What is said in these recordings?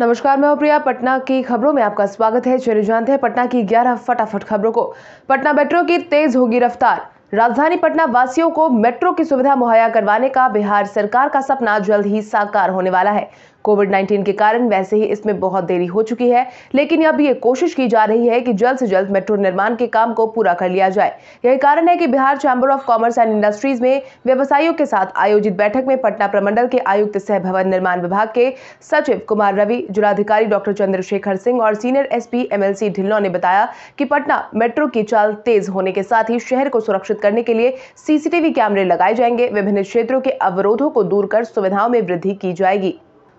नमस्कार मैं प्रिया पटना की खबरों में आपका स्वागत है चलिए जानते हैं पटना की 11 फटाफट खबरों को पटना मेट्रो की तेज होगी रफ्तार राजधानी पटना वासियों को मेट्रो की सुविधा मुहैया करवाने का बिहार सरकार का सपना जल्द ही साकार होने वाला है कोविड 19 के कारण वैसे ही इसमें बहुत देरी हो चुकी है लेकिन अब ये कोशिश की जा रही है कि जल्द से जल्द मेट्रो निर्माण के काम को पूरा कर लिया जाए यही कारण है कि Bihar chamber of commerce and industries में व्यवसायियों के साथ आयोजित बैठक में पटना प्रमंडल के आयुक्त सह भवन निर्माण विभाग के सचिव कुमार रवि जिलाधिकारी डॉक्टर चंद्रशेखर सिंह और सीनियर एसपी एमएलसी ढिल्लो ने बताया कि पटना मेट्रो की चाल तेज होने के साथ ही शहर को सुरक्षित सुनिश्चित करने के लिए सीसीटीवी कैमरे लगाए जाएंगे विभिन्न क्षेत्रों के अवरोधों को दूर कर सुविधाओं में वृद्धि की जाएगी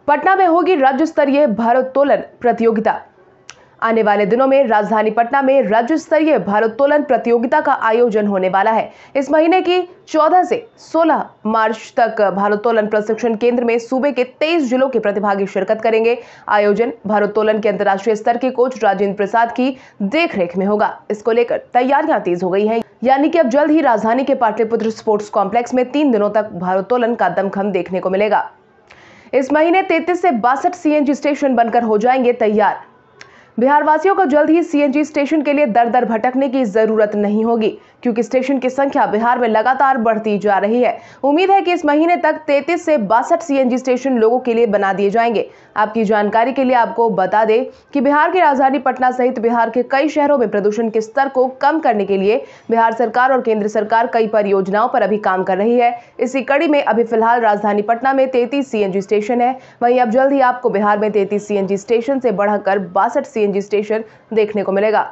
पटना में होगी राज्य स्तरीय भारोत्तोलन प्रतियोगिता आने वाले दिनों में राजधानी पटना में राज्य स्तरीय भारोत्तोलन प्रतियोगिता का आयोजन होने वाला है इस महीने की 14 से 16 मार्च तक भारोत्तोलन प्रशिक्षण केंद्र में सूबे के 23 जिलों के प्रतिभागी शिरकत करेंगे आयोजन भारोत्तोलन के अंतर्राष्ट्रीय स्तर के कोच राजेंद्र प्रसाद की देखरेख में होगा इसको लेकर तैयारियां तेज हो गई है यानी कि अब जल्द ही राजधानी के पाटलिपुत्र स्पोर्ट्स कॉम्प्लेक्स में तीन दिनों तक भारोत्तोलन का दमखम देखने को मिलेगा इस महीने 33 से बासठ सीएनजी स्टेशन बनकर हो जाएंगे तैयार बिहारवासियों को जल्द ही सीएनजी स्टेशन के लिए दर दर भटकने की जरूरत नहीं होगी क्योंकि स्टेशन की संख्या बिहार में लगातार बढ़ती जा रही है उम्मीद है कि इस महीने तक 33 से बासठ सीएनजी स्टेशन लोगों के लिए बना दिए जाएंगे आपकी जानकारी के लिए आपको बता दें कि बिहार की राजधानी पटना सहित बिहार के कई शहरों में प्रदूषण के स्तर को कम करने के लिए बिहार सरकार और केंद्र सरकार कई परियोजनाओं पर अभी काम कर रही है इसी कड़ी में अभी फिलहाल राजधानी पटना में तैतीस सीएनजी स्टेशन है वहीं अब जल्द ही आपको बिहार में तैतीस सीएनजी स्टेशन से बढ़ाकर बासठ सीएनजी स्टेशन देखने को मिलेगा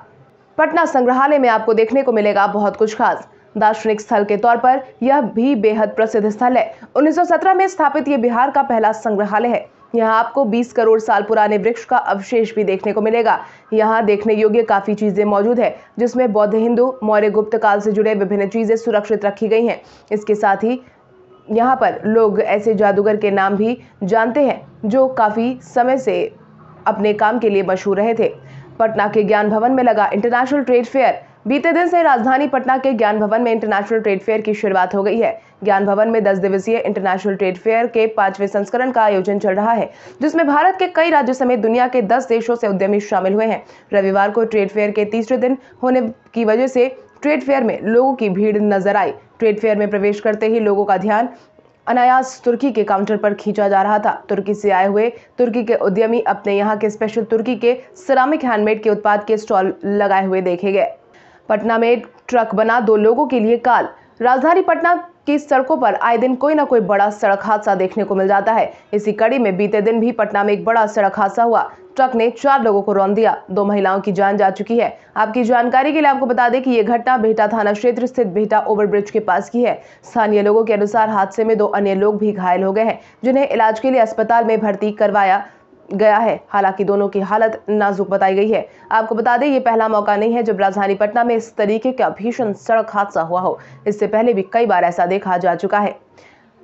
पटना संग्रहालय में आपको देखने को मिलेगा बहुत कुछ खास दार्शनिक स्थल के तौर पर यह भी बेहद प्रसिद्ध स्थल है 1917 में स्थापित ये बिहार का पहला संग्रहालय है यहाँ आपको 20 करोड़ साल पुराने वृक्ष का अवशेष भी देखने को मिलेगा यहाँ देखने योग्य काफी चीजें मौजूद है जिसमें बौद्ध हिंदू मौर्य गुप्त काल से जुड़े विभिन्न चीजें सुरक्षित रखी गई हैं इसके साथ ही यहाँ पर लोग ऐसे जादूगर के नाम भी जानते हैं जो काफी समय से अपने काम के लिए मशहूर रहे थे पटना के ज्ञान भवन में लगा इंटरनेशनल ट्रेड फेयर बीते दिन से राजधानी पटना के ज्ञान भवन में इंटरनेशनल ट्रेड फेयर की शुरुआत हो गई है ज्ञान भवन में 10 दिवसीय इंटरनेशनल ट्रेड फेयर के पांचवें संस्करण का आयोजन चल रहा है जिसमें भारत के कई राज्यों समेत दुनिया के 10 देशों से उद्यमी शामिल हुए हैं रविवार को ट्रेड फेयर के तीसरे दिन होने की वजह से ट्रेड फेयर में लोगों की भीड़ नजर आई ट्रेड फेयर में प्रवेश करते ही लोगों का ध्यान अनायास तुर्की के काउंटर पर खींचा जा रहा था तुर्की से आए हुए तुर्की के उद्यमी अपने यहाँ के स्पेशल तुर्की के सिरामिक हैंडमेड के उत्पाद के स्टॉल लगाए हुए देखे गए पटना में ट्रक बना दो लोगों के लिए काल राजधानी पटना की सड़कों पर आए दिन कोई ना कोई बड़ा सड़क हादसा देखने को मिल जाता है इसी कड़ी में बीते दिन भी पटना में एक बड़ा सड़क हादसा हुआ ट्रक ने चार लोगों को रौन दिया दो महिलाओं की जान जा चुकी है आपकी जानकारी के लिए आपको बता दें कि ये घटना बेहटा थाना क्षेत्र स्थित बेहटा ओवरब्रिज के पास की है स्थानीय लोगों के अनुसार हादसे में दो अन्य लोग भी घायल हो गए हैं जिन्हें इलाज के लिए अस्पताल में भर्ती करवाया गया है हालांकि दोनों की हालत नाजुक बताई गई है आपको बता दें ये पहला मौका नहीं है जब राजधानी पटना में इस तरीके का भीषण सड़क हादसा हुआ हो इससे पहले भी कई बार ऐसा देखा जा चुका है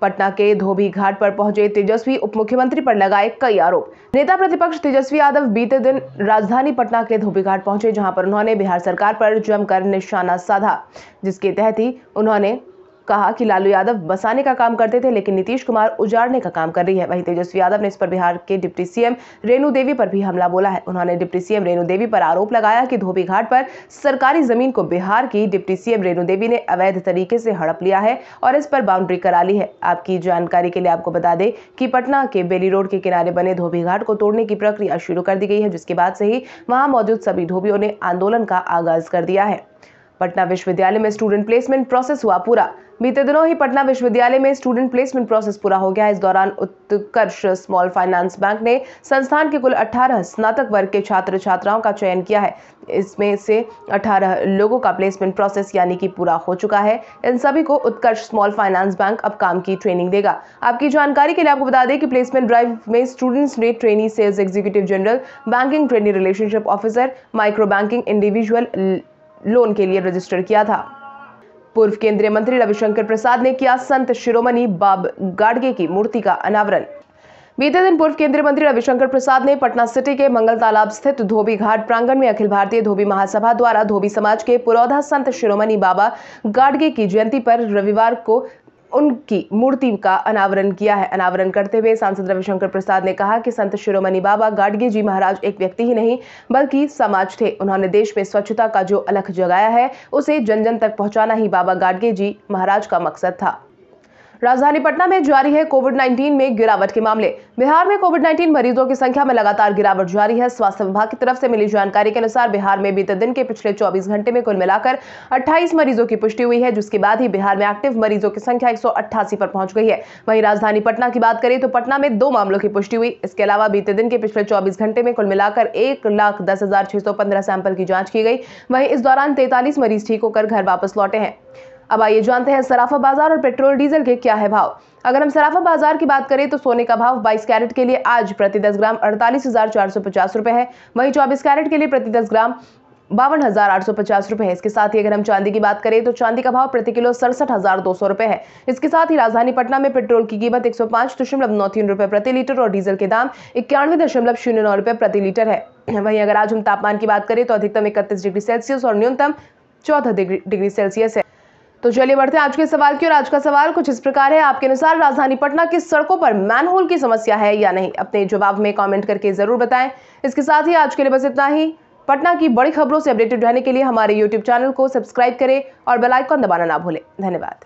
पटना के धोबी घाट पर पहुंचे तेजस्वी उप मुख्यमंत्री पर लगाए कई आरोप नेता प्रतिपक्ष तेजस्वी यादव बीते दिन राजधानी पटना के धोबी घाट पहुंचे जहां पर उन्होंने बिहार सरकार पर जमकर निशाना साधा जिसके तहत ही उन्होंने कहा कि लालू यादव बसाने का काम करते थे लेकिन नीतीश कुमार उजाड़ने का काम कर रही है वहीं तेजस्वी यादव ने इस पर बिहार के डिप्टी सीएम रेणु देवी पर भी हमला बोला है उन्होंने डिप्टी सीएम रेणु देवी पर आरोप लगाया कि धोबी घाट पर सरकारी जमीन को बिहार की डिप्टी सीएम रेणु देवी ने अवैध तरीके से हड़प लिया है और इस पर बाउंड्री करा ली है आपकी जानकारी के लिए आपको बता दें कि पटना के बेली रोड के किनारे बने धोबी घाट को तोड़ने की प्रक्रिया शुरू कर दी गई है जिसके बाद से ही वहां मौजूद सभी धोबियों ने आंदोलन का आगाज कर दिया है पटना विश्वविद्यालय में स्टूडेंट प्लेसमेंट प्रोसेस हुआ पूरा बीते दिनों ही पटना विश्वविद्यालय में स्टूडेंट प्लेसमेंट प्रोसेस पूरा हो गया इस दौरान उत्कर्ष स्मॉल फाइनेंस बैंक ने संस्थान के कुल 18 स्नातक वर्ग के छात्र छात्राओं का चयन किया है इसमें से 18 लोगों का प्लेसमेंट प्रोसेस यानी कि पूरा हो चुका है इन सभी को उत्कर्ष स्मॉल फाइनेंस बैंक अब काम की ट्रेनिंग देगा आपकी जानकारी के लिए आपको बता दें कि प्लेसमेंट ड्राइव में स्टूडेंट्स ने training sales executive general banking training relationship officer micro banking individual loan के लिए रजिस्टर किया था पूर्व केंद्रीय मंत्री रविशंकर प्रसाद ने किया संत शिरोमणि बाब गाडगे की मूर्ति का अनावरण बीते दिन पूर्व केंद्रीय मंत्री रविशंकर प्रसाद ने पटना सिटी के मंगल तालाब स्थित धोबी घाट प्रांगण में अखिल भारतीय धोबी महासभा द्वारा धोबी समाज के पुरौधा संत शिरोमणि बाबा गाडगे की जयंती पर रविवार को उनकी मूर्ति का अनावरण किया है अनावरण करते हुए सांसद रविशंकर प्रसाद ने कहा कि संत शिरोमणि बाबा गाडगे जी महाराज एक व्यक्ति ही नहीं बल्कि समाज थे उन्होंने देश में स्वच्छता का जो अलख जगाया है उसे जन जन तक पहुंचाना ही बाबा गाडगे जी महाराज का मकसद था राजधानी पटना में जारी है कोविड 19 में गिरावट के मामले बिहार में कोविड 19 मरीजों की संख्या में लगातार गिरावट जारी है स्वास्थ्य विभाग की तरफ से मिली जानकारी के अनुसार बिहार में बीते दिन के पिछले 24 घंटे में कुल मिलाकर 28 मरीजों की पुष्टि हुई है जिसके बाद ही बिहार में एक्टिव मरीजों की संख्या एक पर पहुंच गई है वहीं राजधानी पटना की बात करें तो पटना में दो मामलों की पुष्टि हुई इसके अलावा बीते दिन के पिछले चौबीस घंटे में कुल मिलाकर एक लाख दस हजार छह सौ पंद्रह सैंपल की जांच की गई वहीं इस दौरान तैतालीस मरीज ठीक होकर घर वापस लौटे हैं अब आइए जानते हैं सराफा बाजार और पेट्रोल डीजल के क्या है भाव अगर हम सराफा बाजार की बात करें तो सोने का भाव 22 कैरेट के लिए आज प्रति 10 ग्राम अड़तालीस हजार चार सौ पचास है वहीं 24 कैरेट के लिए प्रति 10 ग्राम बावन हज़ार आठ सौ पचास रुपए है इसके साथ ही अगर हम चांदी की बात करें तो चांदी का भाव प्रति किलो सड़सठ हज़ार दो सौ रुपये है इसके साथ ही राजधानी पटना में पेट्रोल की कीमत एक सौ पांच दशमलव नौ तीन रुपये प्रति लीटर और डीजल के दाम इक्यानवे दशमलव शून्य नौ रुपये प्रति लीटर है वहीं अगर आज हम तापमान की बात करें तो अधिकतम इकतीस डिग्री सेल्सियस और न्यूनतम चौदह डिग्री सेल्सियस है तो चलिए बढ़ते हैं आज के सवाल की और आज का सवाल कुछ इस प्रकार है आपके अनुसार राजधानी पटना की सड़कों पर मैनहोल की समस्या है या नहीं अपने जवाब में कमेंट करके जरूर बताएं इसके साथ ही आज के लिए बस इतना ही पटना की बड़ी खबरों से अपडेटेड रहने के लिए हमारे यूट्यूब चैनल को सब्सक्राइब करें और बेलाइकॉन दबाना ना भूलें धन्यवाद